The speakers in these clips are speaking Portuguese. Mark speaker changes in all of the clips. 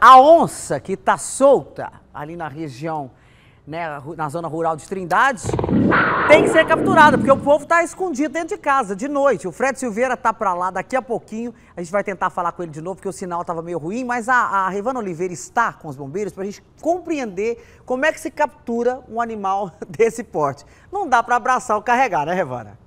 Speaker 1: A onça que está solta ali na região, né, na zona rural de Trindade, tem que ser capturada, porque o povo está escondido dentro de casa, de noite. O Fred Silveira está para lá daqui a pouquinho. A gente vai tentar falar com ele de novo, porque o sinal estava meio ruim. Mas a, a Oliveira está com os bombeiros para a gente compreender como é que se captura um animal desse porte. Não dá para abraçar ou carregar, né, Revana?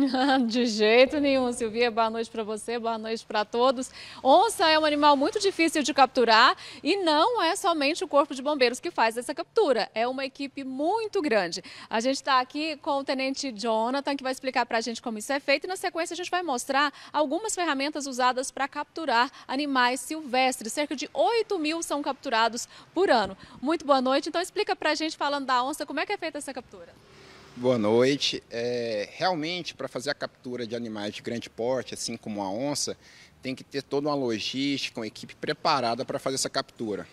Speaker 2: De jeito nenhum, Silvia. Boa noite para você, boa noite para todos. Onça é um animal muito difícil de capturar e não é somente o Corpo de Bombeiros que faz essa captura. É uma equipe muito grande. A gente está aqui com o Tenente Jonathan, que vai explicar para a gente como isso é feito. E na sequência, a gente vai mostrar algumas ferramentas usadas para capturar animais silvestres. Cerca de 8 mil são capturados por ano. Muito boa noite. Então, explica para a gente, falando da onça, como é que é feita essa captura.
Speaker 3: Boa noite. É, realmente, para fazer a captura de animais de grande porte, assim como a onça, tem que ter toda uma logística, uma equipe preparada para fazer essa captura.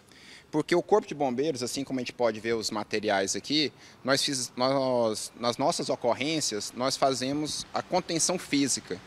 Speaker 3: Porque o Corpo de Bombeiros, assim como a gente pode ver os materiais aqui, nós, fiz, nós nas nossas ocorrências, nós fazemos a contenção física.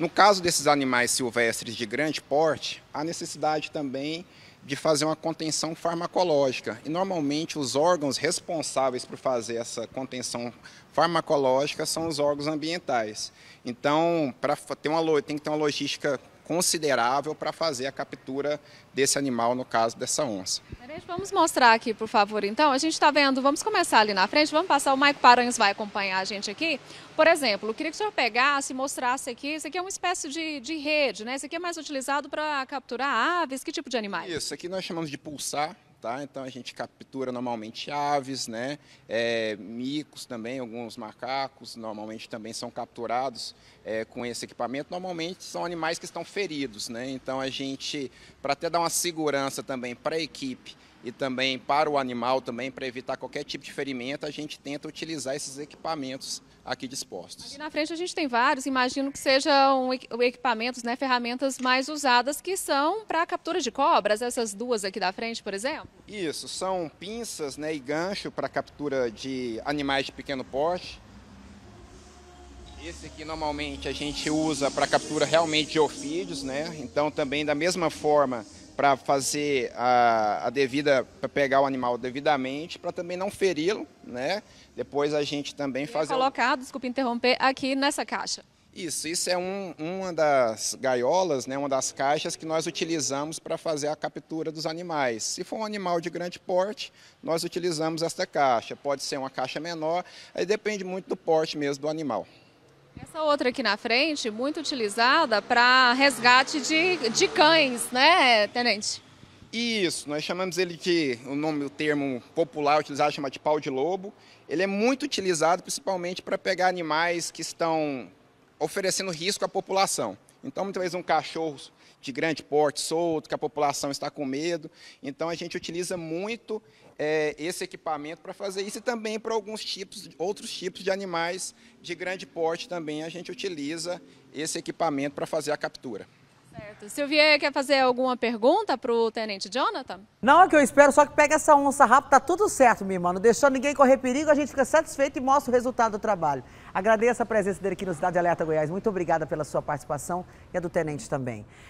Speaker 3: No caso desses animais silvestres de grande porte, há necessidade também de fazer uma contenção farmacológica. E normalmente os órgãos responsáveis por fazer essa contenção farmacológica são os órgãos ambientais. Então, para ter uma tem que ter uma logística considerável para fazer a captura desse animal, no caso dessa onça.
Speaker 2: Mas vamos mostrar aqui, por favor, então. A gente está vendo, vamos começar ali na frente, vamos passar, o Maico Paranhos vai acompanhar a gente aqui. Por exemplo, eu queria que o senhor pegasse e mostrasse aqui, isso aqui é uma espécie de, de rede, né? Isso aqui é mais utilizado para capturar aves, que tipo de animais?
Speaker 3: Isso, aqui nós chamamos de pulsar, Tá? Então a gente captura normalmente aves, né? É, micos também, alguns macacos normalmente também são capturados é, com esse equipamento. Normalmente são animais que estão feridos, né? Então a gente, para até dar uma segurança também para a equipe e também para o animal, também para evitar qualquer tipo de ferimento, a gente tenta utilizar esses equipamentos aqui dispostos. Aqui
Speaker 2: na frente a gente tem vários, imagino que sejam equipamentos, né, ferramentas mais usadas que são para captura de cobras, essas duas aqui da frente, por exemplo?
Speaker 3: Isso, são pinças né, e gancho para captura de animais de pequeno porte. Esse aqui normalmente a gente usa para captura realmente de ofídeos, né? Então também da mesma forma para fazer a, a devida, para pegar o animal devidamente, para também não feri-lo, né? Depois a gente também fazer...
Speaker 2: Colocar, o... interromper, aqui nessa caixa.
Speaker 3: Isso, isso é um, uma das gaiolas, né, uma das caixas que nós utilizamos para fazer a captura dos animais. Se for um animal de grande porte, nós utilizamos esta caixa. Pode ser uma caixa menor, aí depende muito do porte mesmo do animal.
Speaker 2: Essa outra aqui na frente, muito utilizada para resgate de, de cães, né, tenente?
Speaker 3: Isso, nós chamamos ele de, o nome, o termo popular utilizado chama de pau de lobo. Ele é muito utilizado principalmente para pegar animais que estão oferecendo risco à população. Então, muitas vezes, um cachorro de grande porte, solto, que a população está com medo. Então, a gente utiliza muito é, esse equipamento para fazer isso e também para alguns tipos, outros tipos de animais de grande porte também a gente utiliza esse equipamento para fazer a captura.
Speaker 2: Certo. Silvier, quer fazer alguma pergunta para o Tenente Jonathan?
Speaker 3: Não, é que eu espero
Speaker 1: só que pegue essa onça rápido, tá tudo certo, minha irmã. Não deixando ninguém correr perigo, a gente fica satisfeito e mostra o resultado do trabalho. Agradeço a presença dele aqui no Cidade Alerta Goiás. Muito obrigada pela sua participação e a do Tenente também.